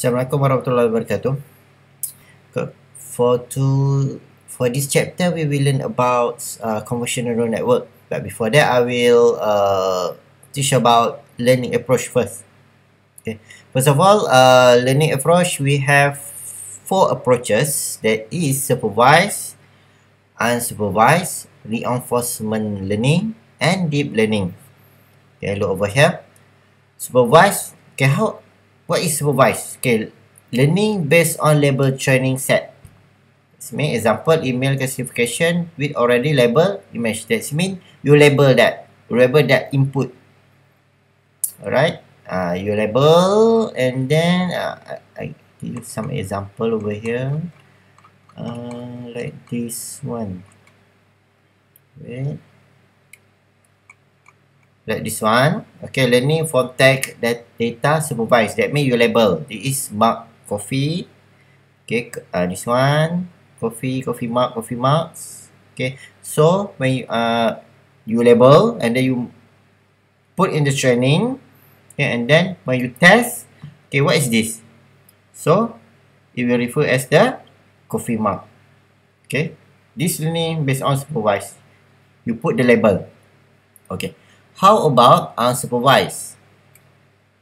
Assalamualaikum warahmatullahi wabarakatuh. For to for this chapter, we will learn about uh, convolutional neural network. But before that, I will uh, teach about learning approach first. Okay. First of all, uh, learning approach we have four approaches. That is supervised, unsupervised, reinforcement learning, and deep learning. Okay, look over here. Supervised. Okay, how What is supervised? Okay, learning based on label training set. This mean example email classification with already label image. That mean you label that, label that input. Alright, uh, you label and then uh, I, I give you some example over here. Uh, like this one. Wait like this one. Okay, learning for tech that data supervised. That mean you label. This is mark coffee. Okay, uh, this one coffee, coffee mark, coffee marks. Okay, so when you, uh, you label and then you put in the training. Okay, and then when you test, okay, what is this? So it will refer as the coffee mark. Okay, this learning based on supervised. You put the label. Okay. How about unsupervised?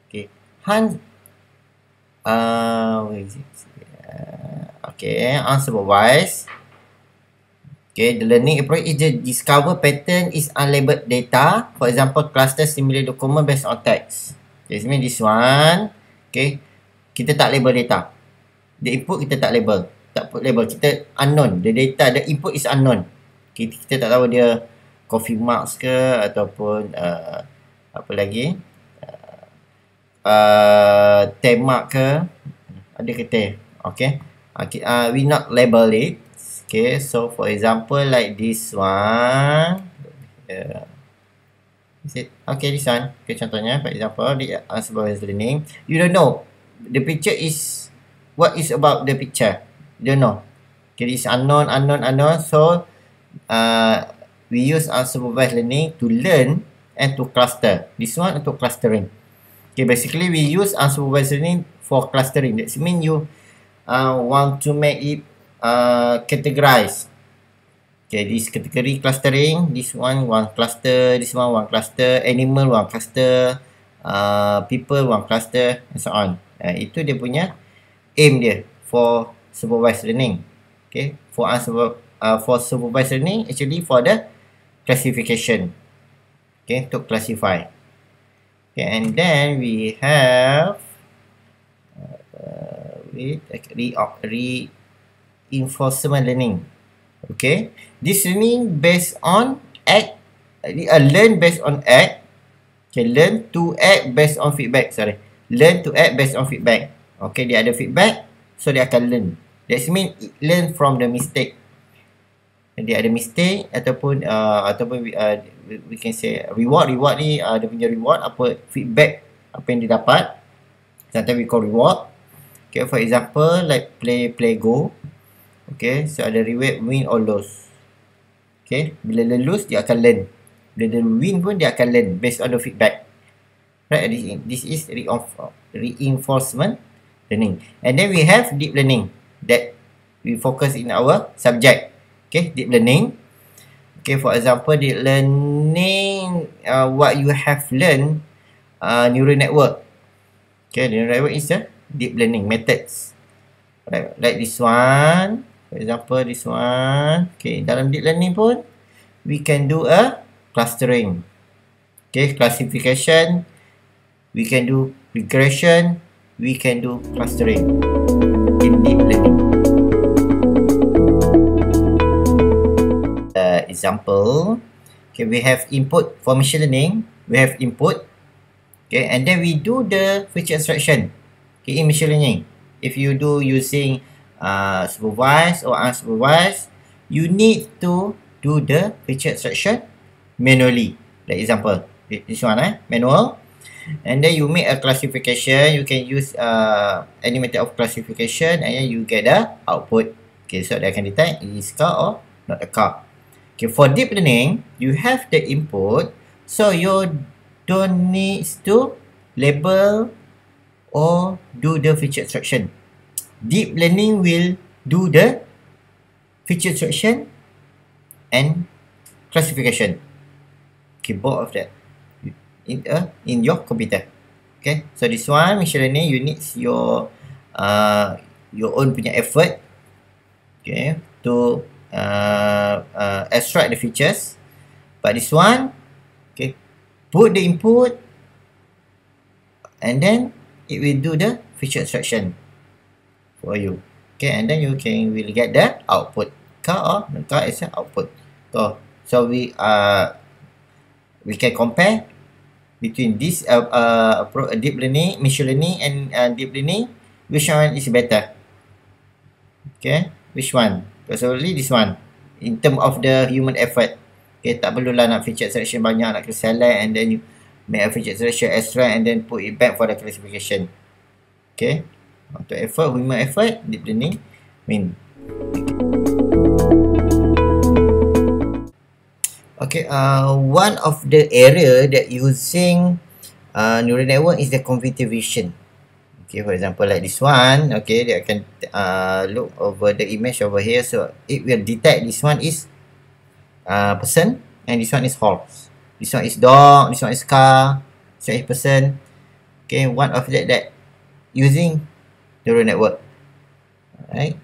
Okay, Han. Uh, where is it? Uh, okay, unsupervised. Okay, the learning approach is to discover pattern is unlabeled data. For example, cluster similar document based on text. Okay, so this one. Okay, kita tak label data. The input kita tak label. Tak put label. Kita unknown. The data, the input is unknown. Okay, kita tak tahu dia coffee mugs ke ataupun uh, apa lagi uh, uh, teh mug ke ada ke teh okay uh, we not label it okay so for example like this one uh, is it okay this one okay contohnya for example di uh, sebuah learning you don't know the picture is what is about the picture you don't know okay this unknown unknown unknown so uh, we use unsupervised learning to learn and to cluster. This one untuk clustering. Okay, basically we use unsupervised learning for clustering. That means you uh, want to make it uh, categorized. Okay, this category clustering, this one one cluster, this one one cluster, animal one cluster, uh, people one cluster, and so on. Uh, itu dia punya aim dia for supervised learning. Okay, for unsupervised uh, for supervised learning, actually for the classification okay to classify okay and then we have uh, re reinforcement learning okay this learning based on act uh, learn based on act okay learn to act based on feedback sorry learn to act based on feedback okay dia ada feedback so dia akan learn that's mean learn from the mistake dia ada mistake ataupun uh, ataupun we, uh, we can say reward reward ni uh, punya reward apa feedback apa yang dia dapat sometimes we call reward okay for example like play play go okay so ada reward win or lose okay bila dia lose dia akan learn bila dia win pun dia akan learn based on the feedback right this, this is re reinforcement learning and then we have deep learning that we focus in our subject okay deep learning okay for example deep learning uh, what you have learned uh, neural network okay neural network is the deep learning methods right, like this one for example this one okay dalam deep learning pun we can do a clustering okay classification we can do regression we can do clustering in deep learning example, okay, we have input for machine learning, we have input, okay, and then we do the feature extraction, okay, in machine learning. If you do using uh, supervised or unsupervised, you need to do the feature extraction manually. Like example, this one, eh, manual. And then you make a classification, you can use uh, any method of classification and then you get the output. Okay, so that can detect is car or not a car. Okay, for deep learning, you have the input, so you don't need to label or do the feature extraction. Deep learning will do the feature extraction and classification. Okay, both of that in uh, in your computer. Okay, so this one machine learning, you need your uh, your own punya effort. Okay, to Uh, uh, extract the features but this one okay put the input and then it will do the feature extraction for you okay and then you can will get the output car or the car is an output so so we uh we can compare between this uh, uh, uh deep learning machine learning and uh, deep learning which one is better okay which one Personally this one In term of the human effort Okay tak perlulah nak feature selection banyak Nak kena select and then you Make a feature selection extra and then put it back for the classification Okay Untuk effort, human effort, deep learning Min Okay, uh, one of the area that using uh, neural network is the computer vision. Okay, for example like this one. Okay, dia can uh, look over the image over here. So, it will detect this one is uh, person and this one is horse. This one is dog, this one is car, this one is person. Okay, one of that that using neural network. Alright.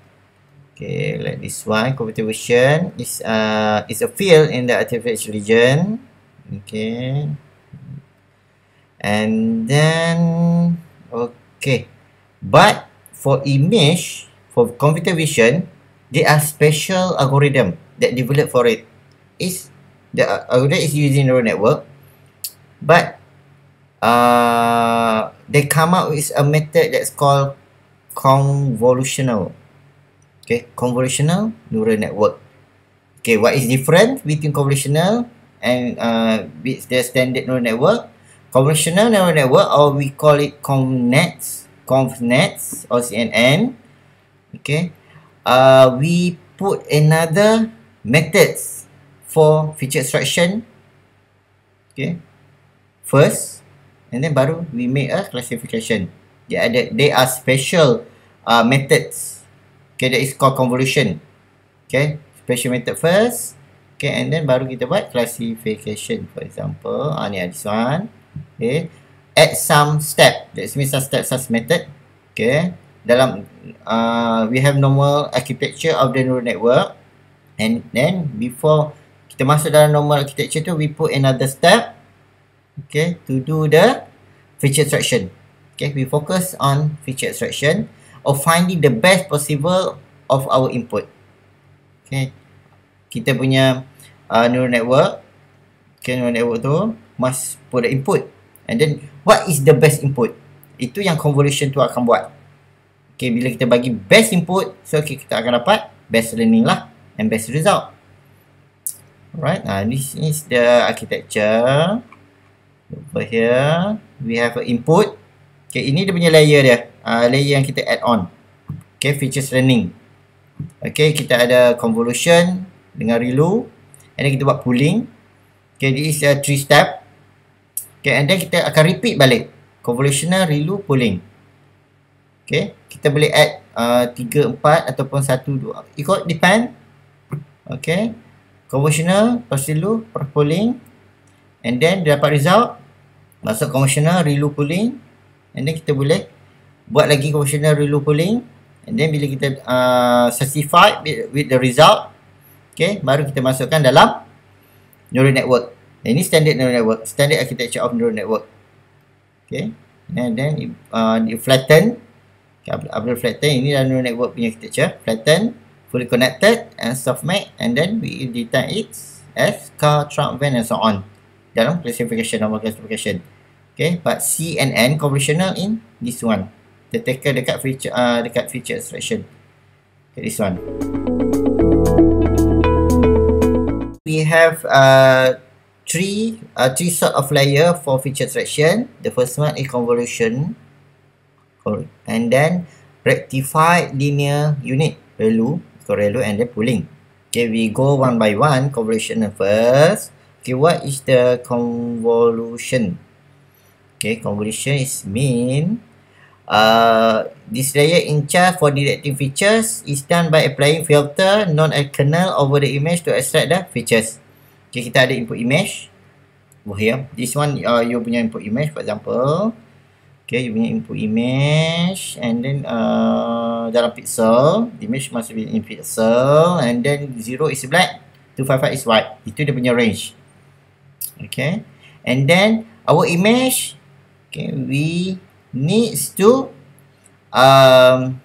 Okay, like this one, computer vision is uh, is a field in the artificial region. Okay. And then, okay. Okay. But for image, for computer vision, there are special algorithm that developed for it. It's the algorithm is using neural network, but uh, they come up with a method that's called convolutional. Okay, convolutional neural network. Okay, what is different between convolutional and uh, with the standard neural network? conventional neural network or we call it convnets convnets or cnn okay uh we put another methods for feature extraction okay first and then baru we make a classification they are they are special uh methods okay that is called convolution okay special method first okay and then baru kita buat classification for example ah ni this one okay, add some step, that means some step, some method, okay, dalam, uh, we have normal architecture of the neural network, and then before kita masuk dalam normal architecture tu, we put another step, okay, to do the feature extraction, okay, we focus on feature extraction, of finding the best possible of our input, okay, kita punya uh, neural network, camera network tu must put the input and then what is the best input itu yang convolution tu akan buat Okay, bila kita bagi best input so okay, kita akan dapat best learning lah and best result alright nah, this is the architecture over here we have a input Okay, ini dia punya layer dia uh, layer yang kita add on Okay, features learning Okay, kita ada convolution dengan relu and then kita buat pooling Okay, this is a three step. Okay, and then kita akan repeat balik. Convolutional ReLU Pooling. Okay, kita boleh add uh, 3, 4 ataupun satu dua Ikut, depend. Okay. Convolutional, ReLU, Pooling. And then, dia dapat result. Masuk Convolutional, ReLU Pooling. And then, kita boleh buat lagi Convolutional, ReLU Pooling. And then, bila kita uh, certified with the result. Okay, baru kita masukkan dalam neural network. Dan eh, ini standard neural network, standard architecture of neural network. Okay, and then uh, you flatten, okay, after flatten, ini adalah neural network punya architecture, flatten, fully connected, and softmax, and then we detect it as car, truck, van, and so on dalam classification, normal classification. Okay, but C and N convolutional in this one. The dekat feature, uh, dekat feature extraction. Okay, this one we have uh, three uh, three sort of layer for feature traction. The first one is convolution, and then rectified linear unit relu, relu, and then pooling. Okay, we go one by one convolution first. Okay, what is the convolution? Okay, convolution is mean uh, this layer in charge for directing features is done by applying filter known as kernel over the image to extract the features. Okay, kita ada input image. Oh here, ya. this one uh, you punya input image for example. Okay, you punya input image and then uh, dalam pixel, image must be in pixel and then 0 is black, 255 is white. Itu dia punya range. Okay, and then our image, okay, we needs to um,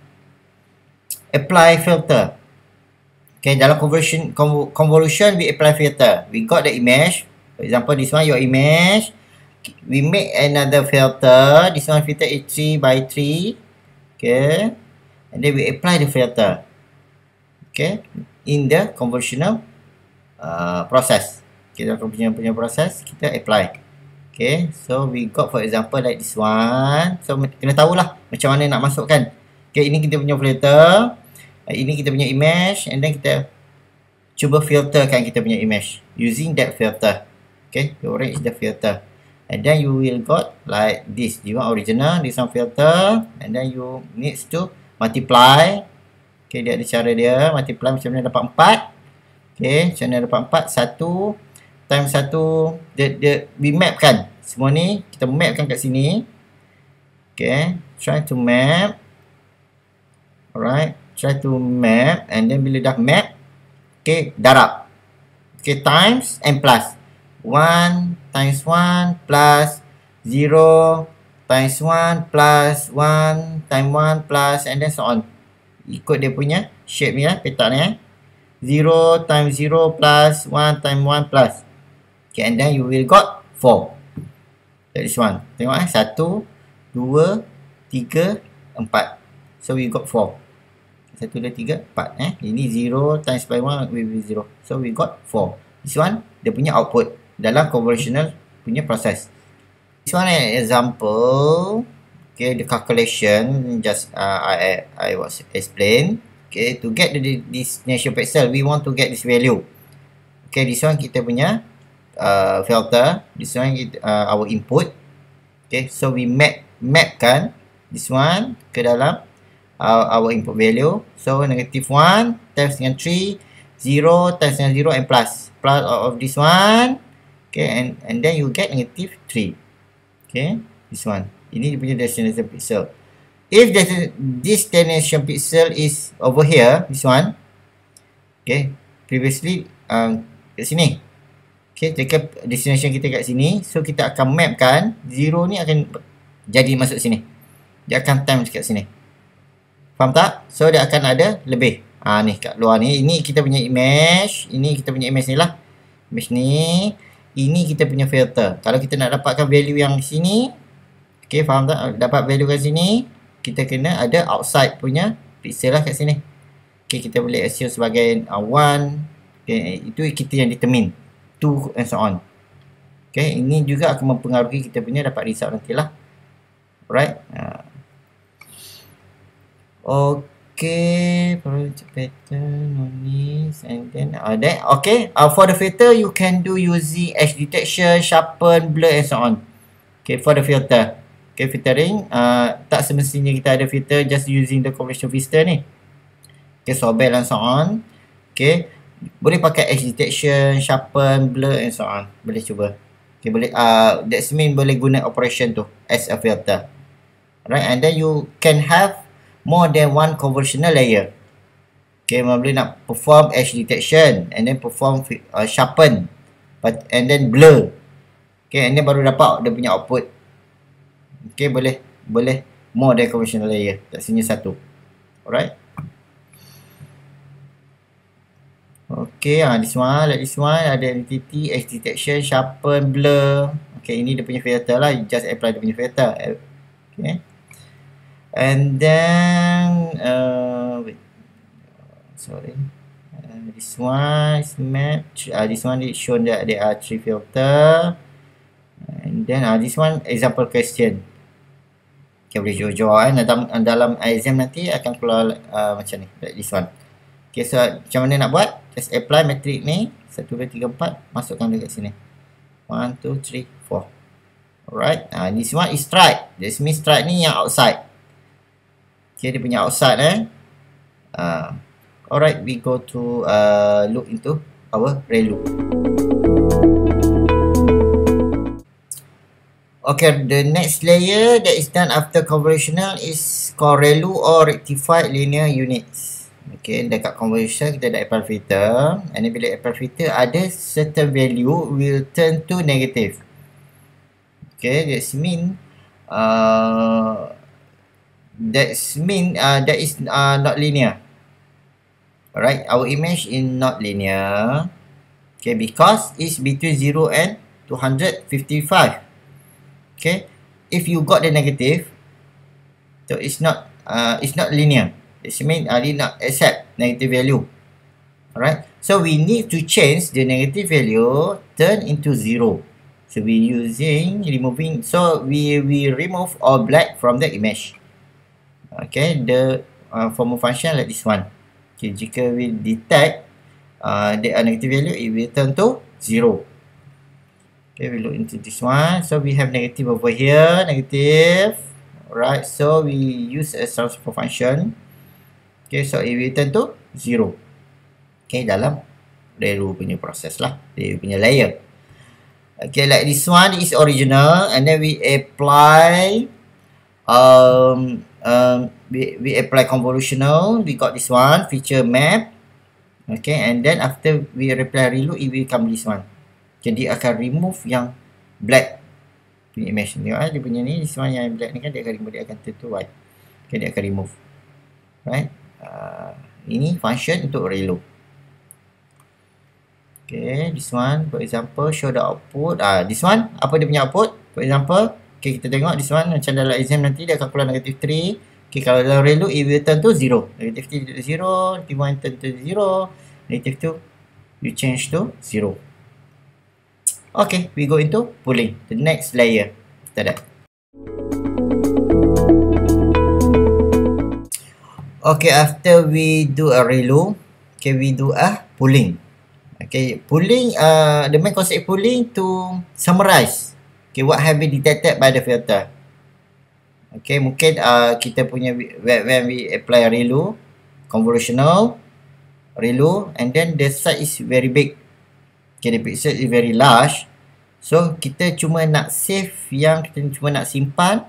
apply filter. Okay, dalam conversion convolution we apply filter. We got the image. For example, this one your image. We make another filter. This one filter is 3 by 3. Okay. And then we apply the filter. Okay. In the conversional uh, process. Okay, dalam conversional punya process, kita apply. Okay, so we got for example like this one. So, kena tahulah macam mana nak masukkan. Okay, ini kita punya filter. Uh, ini kita punya image. And then kita cuba filterkan kita punya image. Using that filter. Okay, you arrange the filter. And then you will got like this. You want original, this one filter. And then you need to multiply. Okay, dia ada cara dia. Multiply macam mana dapat 4. Okay, macam mana dapat 4. 1 times 1. Dia, dia, we map kan semua ni kita mapkan kat sini okay try to map alright try to map and then bila dah map okay darab okay times and plus 1 times 1 plus 0 times 1 plus 1 times 1 plus and then so on ikut dia punya shape ni lah petak ni eh 0 times 0 plus 1 times 1 plus okay and then you will got 4 this one. Tengok eh. Satu, dua, tiga, empat. So, we got four. Satu, dua, tiga, empat. Eh. Ini zero times by one will be zero. So, we got four. This one, dia punya output. Dalam conversational punya proses. This one eh example. Okay, the calculation. Just uh, I, I was explain. Okay, to get the, this natural pixel, we want to get this value. Okay, this one kita punya uh, filter. This one is uh, our input. Okay, so we map map kan this one ke dalam uh, our input value. So negative 1 times dengan 3, 0 times dengan 0 and plus. Plus of this one. Okay, and and then you get negative 3. Okay, this one. Ini dia punya destination pixel. If this destination pixel is over here, this one. Okay, previously, um, kat sini. Okay, jika destination kita kat sini. So, kita akan mapkan zero ni akan jadi masuk sini. Dia akan time kat sini. Faham tak? So, dia akan ada lebih. Ha, ni kat luar ni. Ini kita punya image. Ini kita punya image ni lah. Image ni. Ini kita punya filter. Kalau kita nak dapatkan value yang sini. Okay, faham tak? Dapat value kat sini. Kita kena ada outside punya pixel lah kat sini. Okay, kita boleh assume sebagai 1. Uh, okay, itu kita yang determine. 2 and so on. Okay, ini juga akan mempengaruhi kita punya dapat result nanti lah. Alright. Uh. Okay, project pattern on this and then uh, that. Okay, uh, for the filter, you can do using edge detection, sharpen, blur and so on. Okay, for the filter. Okay, filtering. Uh, tak semestinya kita ada filter just using the conventional filter ni. Okay, sobel and so on. Okay. Boleh pakai edge detection, sharpen, blur and so on. Boleh cuba. Okay, boleh. Uh, that's mean boleh guna operation tu as a filter. Right, and then you can have more than one conversational layer. Okay, boleh nak perform edge detection and then perform uh, sharpen but and then blur. Okay, and then baru dapat dia punya output. Okay, boleh. Boleh more than conventional layer. Tak sini satu. Alright. Okay, ha, ah, this one, like this one, ada entity, edge detection, sharpen, blur. Okay, ini dia punya filter lah. You just apply dia punya filter. Eh, okay. And then, uh, wait. Sorry. Uh, this one is match. Uh, this one is shown that there are three filter. And then, ah, this one example question. Okay, boleh jawab-jawab kan. Eh. Dalam, dalam exam nanti akan keluar uh, macam ni. Like this one. Okay, so macam mana nak buat? Just apply matrix ni. 1, 2, 3, 4. Masukkan dekat sini. 1, 2, 3, 4. Alright. Uh, this one is strike. This means strike ni yang outside. Okay, dia punya outside eh. Uh, alright, we go to uh, look into our relu. Okay, the next layer that is done after convolutional is called relu or rectified linear units. Okay, dekat conversion kita ada apple filter and bila apple filter ada certain value will turn to negative Okay, that's mean uh, that's mean uh, that is uh, not linear alright, our image is not linear Okay, because it's between 0 and 255 Okay, if you got the negative so it's not uh, it's not linear It means uh, dia nak accept negative value. Alright. So we need to change the negative value turn into zero. So we using removing. So we we remove all black from the image. Okay. The uh, form of function like this one. Okay. Jika we detect uh, the uh, negative value, it will turn to zero. Okay. We look into this one. So we have negative over here. Negative. Alright. So we use a transfer function. function. Okay, so if return tu zero. Okay, dalam Reru punya proses lah. Reru punya layer. Okay, like this one is original. And then we apply um, um, we, we apply convolutional. We got this one. Feature map. Okay, and then after we apply relu, it will come this one. Jadi akan remove yang black punya image ni. Ah, dia punya ni, this one yang black ni kan dia akan remove. Dia akan turn to white. Okay, dia akan remove. Right? Um, ini function untuk reload. Okay, this one for example show the output. Ah, uh, This one, apa dia punya output? For example, okay, kita tengok this one macam dalam exam nanti dia akan keluar negatif 3. Okay, kalau dalam reload, it will turn to 0. Negatif 3 to 0, negatif 1 turn to 0, negatif 2, you change to 0. Okay, we go into pulling. The next layer after that. Okay, after we do a relu, okay, we do a pulling. Okay, pulling, uh, the main concept pulling to summarize okay, what have been detected by the filter. Okay, mungkin uh, kita punya, when we apply relu, convolutional, relu, and then the size is very big. Okay, the pixel is very large. So, kita cuma nak save yang, kita cuma nak simpan,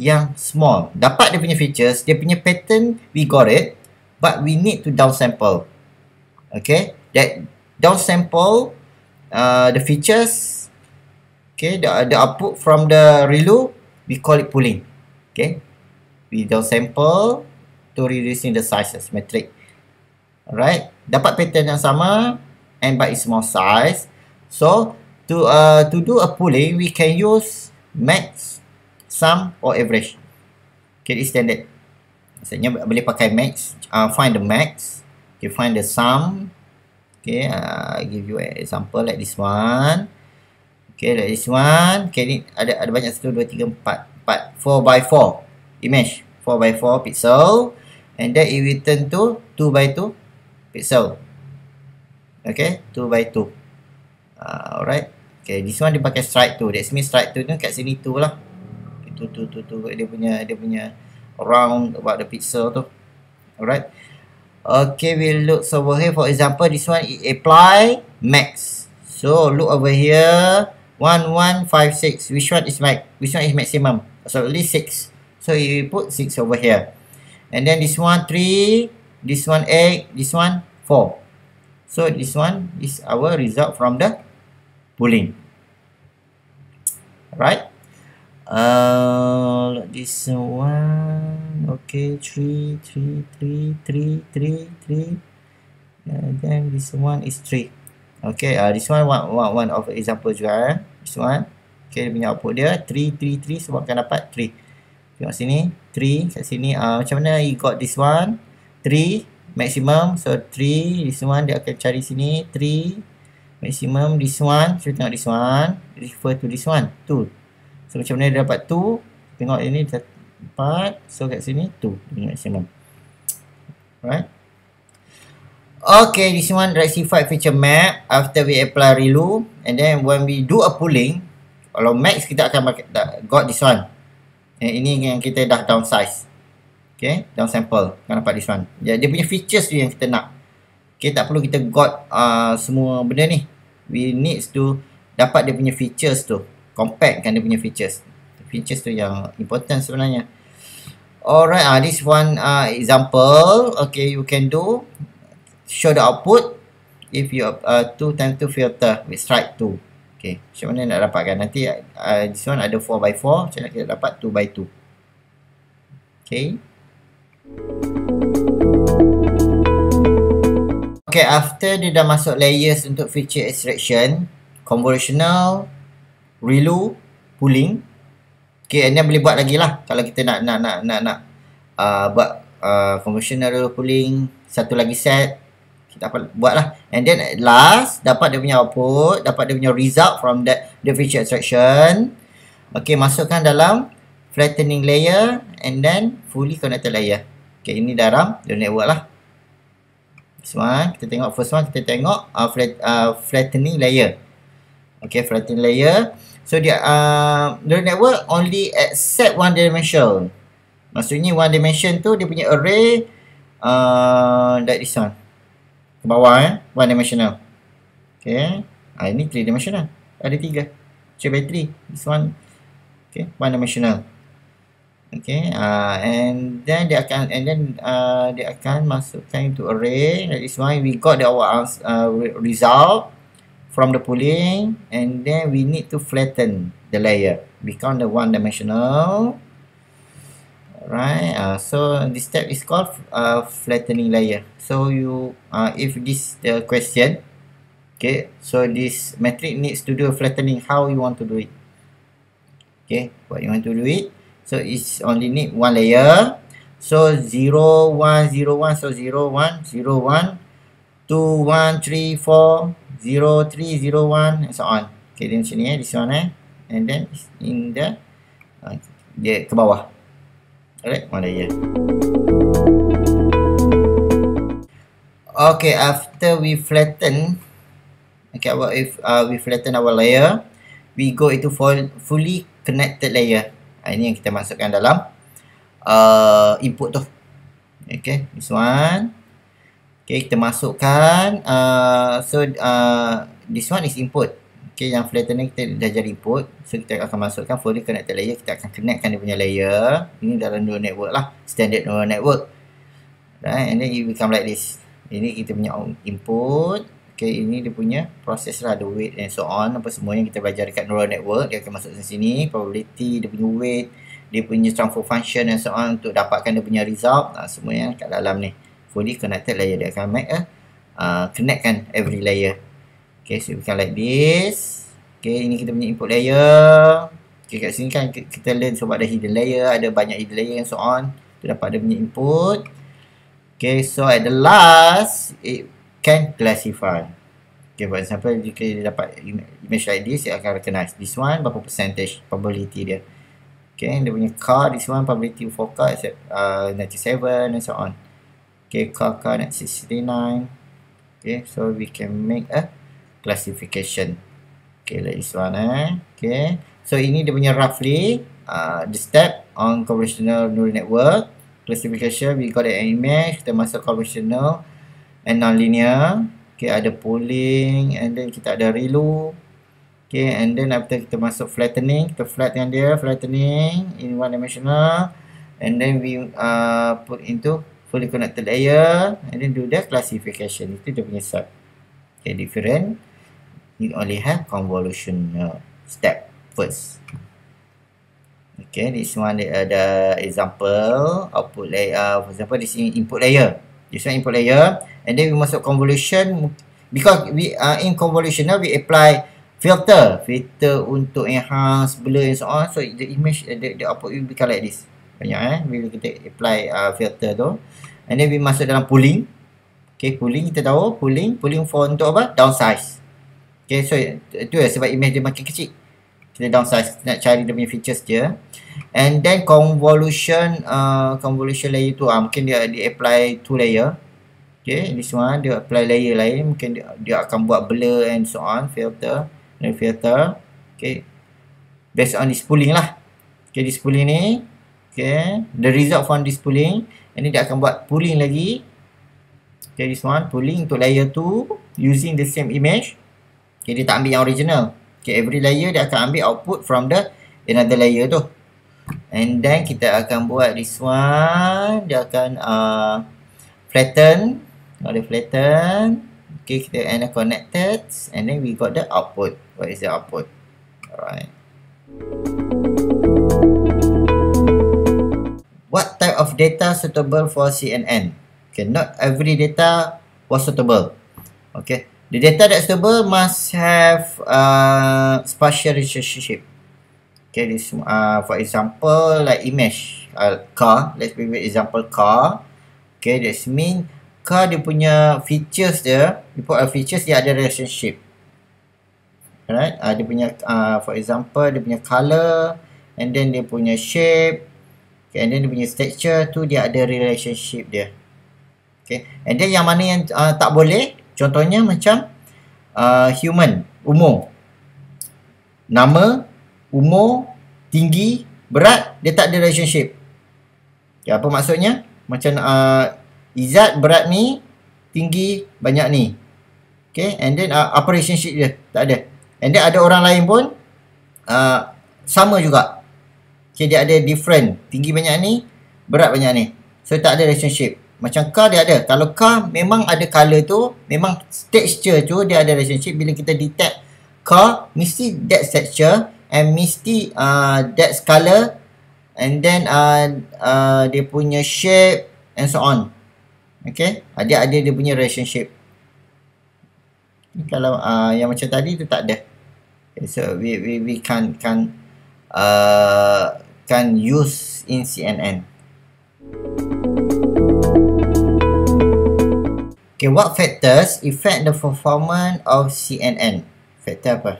yang small. Dapat dia punya features, dia punya pattern, we got it. But we need to downsample. Okay, that downsample uh, the features. Okay, the, the output from the relu, we call it pooling, Okay, we downsample to reducing the sizes as metric. Alright, dapat pattern yang sama and but it's small size. So, to uh, to do a pooling, we can use max sum or average. Okay, this standard. Maksudnya boleh pakai max. Uh, find the max. Okay, find the sum. Okay, uh, I give you an example like this one. Okay, like this one. Okay, ni ada ada banyak satu, dua, tiga, empat. Empat. Four by four. Image. Four by four pixel. And then it will turn to two by two pixel. Okay, two by two. Uh, alright. Okay, this one dia pakai strike two. That's mean strike two ni kat sini tu lah tu tu tu tu dia punya dia punya round about the pixel tu alright okay we look over here for example this one it apply max so look over here 1156 which one is max which one is maximum so at least 6 so you put 6 over here and then this one 3 this one 8 this one 4 so this one is our result from the pooling right Uh, like this one. Okay, three, three, three, three, three, three. And then this one is three. Okay, uh, this one one, one one of example juga. Eh? This one. Okay, punya output dia. Three, three, three. So akan dapat three. Tengok sini. Three. Kat sini. Uh, macam mana you got this one? Three. Maximum. So, three. This one dia akan cari sini. Three. Maximum. This one. so tengok this one. Refer to this one. Two. So macam mana dia dapat 2 Tengok ini 4 So kat sini 2 Ini maksimum Right Okay this one rectified feature map After we apply relu And then when we do a pulling Kalau max kita akan got this one And eh, ini yang kita dah downsize Okay Down sample, Kan dapat this one Dia, ya, dia punya features tu yang kita nak Okay tak perlu kita got uh, semua benda ni We need to dapat dia punya features tu compact kan dia punya features features tu yang important sebenarnya alright ah uh, this one uh, example okay you can do show the output if you uh, two times two filter with strike two okay macam mana nak dapatkan nanti uh, this one ada 4 by 4 macam mana kita dapat 2 by 2 okay Okay, after dia dah masuk layers untuk feature extraction, convolutional, relu pulling, okey ini boleh buat lagi lah kalau kita nak nak nak nak nak uh, buat uh, conversion relu pooling satu lagi set kita dapat buatlah and then last dapat dia punya output dapat dia punya result from that the feature extraction okey masukkan dalam flattening layer and then fully connected layer okey ini dalam the network lah one kita tengok first one kita tengok uh, flat, uh, flattening layer okey flattening layer So dia uh, neural network only accept one dimension. Maksudnya one dimension tu dia punya array uh, like this one. Ke bawah eh. One dimensional. Okay. Ha, ini three dimensional. Ada tiga. by three. This one. Okay. One dimensional. Okay. Uh, and then dia akan and then uh, dia akan masukkan into array. That is why we got the our uh, result from the pooling and then we need to flatten the layer become the one dimensional right uh, so this step is called uh, flattening layer so you uh, if this the question okay so this metric needs to do flattening how you want to do it okay what you want to do it so it's only need one layer so 0 1 0 1 so 0 1 0 1 2 1 3 4 0, 3, 0, 1 and so on. Okay, di sini, ni eh. This one eh. And then in the uh, dia ke bawah. Alright, mana dia? Okay, after we flatten okay, our, if uh, we flatten our layer we go into full, fully connected layer. Uh, ini yang kita masukkan dalam uh, input tu. Okay, this one. Okay, kita masukkan uh, So, uh, this one is input Okay, yang flattener kita dah jadi input So, kita akan masukkan fully connected layer Kita akan connectkan dia punya layer Ini dalam neural network lah Standard neural network Right, and then it become like this Ini kita punya input Okay, ini dia punya proses lah The weight and so on Apa semua yang kita belajar dekat neural network Dia akan masuk sini Probability, dia punya weight Dia punya transfer function and so on Untuk dapatkan dia punya result nah, Semua yang kat dalam ni fully connected layer dia akan make uh, connect kan every layer okay so bukan like this okay ini kita punya input layer okay kat sini kan kita learn sebab ada hidden layer ada banyak hidden layer yang so on tu dapat ada punya input okay so at the last it can classify okay for example jika dia dapat image like this dia akan recognize this one berapa percentage probability dia Okay, dia punya card, this one probability for card uh, 97 and so on okay call count at 69 okay so we can make a classification okay like this one eh okay so ini dia punya roughly uh, the step on conventional neural network classification we got an image kita masuk conventional and non-linear okay ada pooling and then kita ada relu okay and then after kita masuk flattening kita flat dengan dia flattening in one dimensional and then we uh, put into fully connected layer and then do the classification itu dia punya sub okay different ni only ha convolution uh, step first okay this one ada example output layer uh, for example this input layer this one input layer and then we masuk convolution because we uh, in convolution now we apply filter filter untuk enhance blur and so on so the image the, the output will become like this banyak eh bila kita apply uh, filter tu and then we masuk dalam pooling Okay, pooling kita tahu pooling pooling for untuk apa downsize Okay, so itu ya sebab image dia makin kecil kita downsize kita nak cari dia punya features dia and then convolution uh, convolution layer tu uh, mungkin dia di apply two layer Okay, this one dia apply layer lain mungkin dia, dia akan buat blur and so on filter and filter Okay, based on this pooling lah Okay, this pooling ni Okay, the result from this pooling. Ini dia akan buat pooling lagi. Okay, this one. Pooling untuk layer 2 using the same image. Okay, dia tak ambil yang original. Okay, every layer dia akan ambil output from the another layer tu. And then kita akan buat this one. Dia akan uh, flatten. Ada flatten. Okay, kita and connected. And then we got the output. What is the output? Alright. Thank you. of data suitable for CNN. Okay, not every data was suitable. Okay, the data that suitable must have a uh, spatial relationship. Okay, this uh, for example like image uh, car. Let's give example car. Okay, that's mean car dia punya features dia, dia punya features dia ada relationship. Alright, uh, dia punya uh, for example dia punya color and then dia punya shape Okay, and then dia punya structure tu dia ada relationship dia. Okay, and then yang mana yang uh, tak boleh, contohnya macam uh, human, umur. Nama, umur, tinggi, berat, dia tak ada relationship. Okay, apa maksudnya? Macam uh, izat, berat ni, tinggi, banyak ni. Okay, and then uh, apa relationship dia? Tak ada. And then ada orang lain pun, uh, Sama juga. Okay, dia ada different. Tinggi banyak ni, berat banyak ni. So, tak ada relationship. Macam car dia ada. Kalau car memang ada color tu, memang texture tu dia ada relationship. Bila kita detect car, mesti that texture and mesti uh, that color and then uh, uh, dia punya shape and so on. Okay. Uh, dia ada dia punya relationship. Kalau uh, yang macam tadi tu tak ada. Okay, so, we, we, we can't, can't uh, Can use in CNN. Okay, what factors affect the performance of CNN? Factor apa?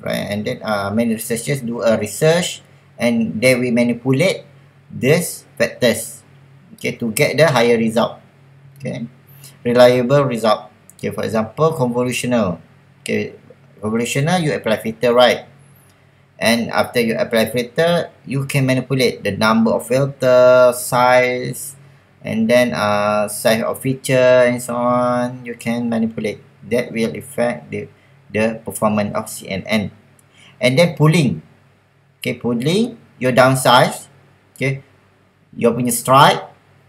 Right, and then uh, many researchers do a research and they will manipulate these factors okay, to get the higher result. Okay, reliable result. Okay, for example, convolutional. Okay, convolutional, you apply filter right. And after you apply filter, you can manipulate the number of filter, size, and then uh, size of feature and so on. You can manipulate. That will affect the, the performance of CNN. And then pulling. Okay, pulling your downsize. Okay, your punya stride.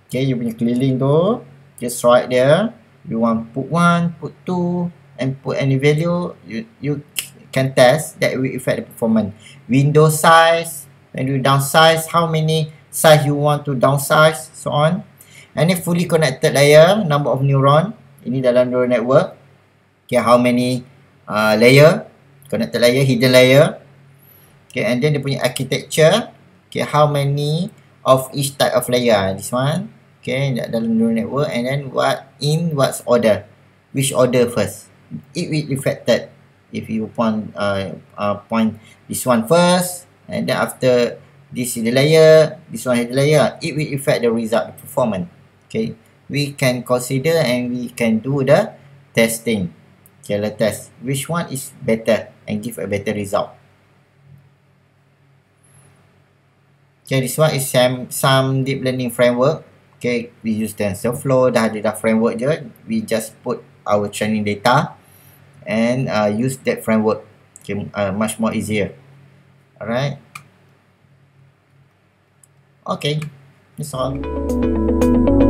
Okay, you punya keliling tu. Just strike there. You want put one, put two, and put any value. You, you can test that will affect the performance. Window size, when you downsize, how many size you want to downsize, so on. Any fully connected layer, number of neuron, ini dalam neural network. Okay, how many uh, layer, connected layer, hidden layer. Okay, and then dia punya architecture. Okay, how many of each type of layer, this one. Okay, dalam neural network. And then what in what's order, which order first. It will affected if you point uh, uh, point this one first and then after this is the layer this one is the layer it will affect the result the performance okay we can consider and we can do the testing okay let's test which one is better and give a better result okay this one is some some deep learning framework okay we use tensorflow dah ada dah framework je we just put our training data and uh, use that framework okay, uh, much more easier alright okay that's all